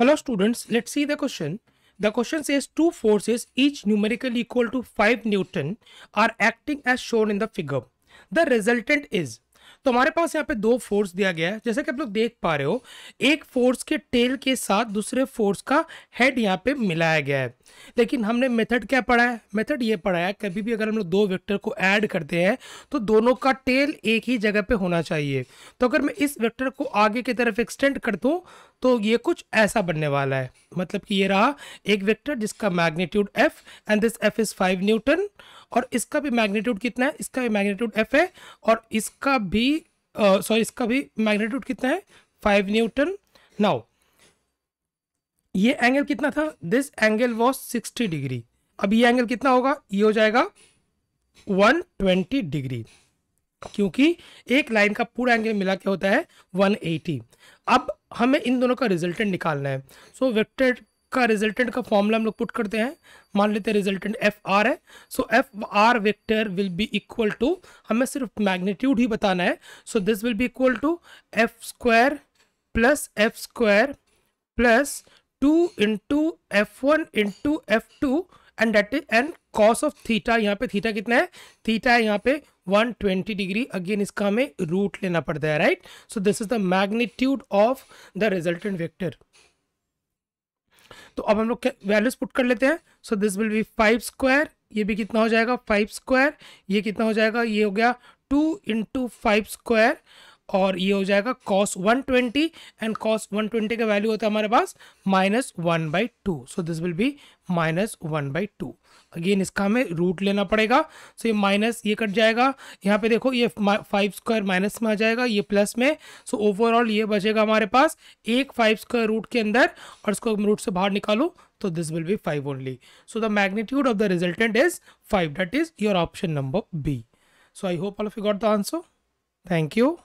Hello students, let's see the question. The question says two forces each numerically equal to 5 Newton are acting as shown in the figure. The resultant is तो हमारे पास यहाँ पे दो force दिया गया है जैसा कि आप लोग देख पा रहे हो एक फोर्स के टेल के साथ दूसरे फोर्स का हेड यहाँ पे मिलाया गया है लेकिन हमने मेथड क्या पढ़ा है मेथड ये पढ़ा है कभी भी अगर हम लोग दो वेक्टर को ऐड करते हैं तो दोनों का टेल एक ही जगह पे होना चाहिए तो अगर मैं इस वेक्टर को आगे की तरफ एक्सटेंड कर दूँ तो ये कुछ ऐसा बनने वाला है मतलब कि ये रहा एक वेक्टर जिसका magnitude F and this F is five newton और इसका भी मैग्नीट्यूड कितना है इसका भी मैग्नीट्यूड एफ है और इसका भी सॉरी uh, इसका भी मैग्नीट्यूड कितना है फाइव न्यूटन नाउ ये एंगल कितना था this angle was sixty degree अब ये एंगल कितना होगा ये हो जाएगा वन ट्वेंटी डिग्री क्योंकि एक लाइन का पूरा एंगल मिला के होता है 180 अब हमें इन दोनों का रिजल्टेंट निकालना है सो so, वेक्टर का रिजल्टेंट का फॉर्मूला हम लोग पुट करते हैं मान लेते हैं रिजल्टेंट एफ आर है so F R vector will be equal to हमें सिर्फ मैग्नीट्यूड ही बताना है so this will be equal to F square plus F square plus two into F one into F two and that and cos of theta यहाँ पे theta कितना है theta है यहाँ पे 120 डिग्री अगेन इसका हमें रूट लेना पड़ता है right so this is the magnitude of the resultant vector तो अब हम लोग वैल्यूज पुट कर लेते हैं so this will be five square ये भी कितना हो जाएगा फाइव स्क्वायर ये कितना हो जाएगा ये हो गया टू इंटू फाइव स्क्वायर और ये हो जाएगा कॉस 120 एंड कॉस 120 का वैल्यू होता है हमारे पास minus one by two so this will be minus one by two again इसका हमें रूट लेना पड़ेगा सो so ये माइनस ये कट जाएगा यहाँ पे देखो ये फाइव स्क्वायर माइनस में आ जाएगा ये प्लस में सो so ओवरऑल ये बचेगा हमारे पास एक फाइव स्क्वायर रूट के अंदर और इसको रूट से बाहर निकालो तो this will be five only so the magnitude of the resultant is five that is your option number B so I hope all of you got the answer thank you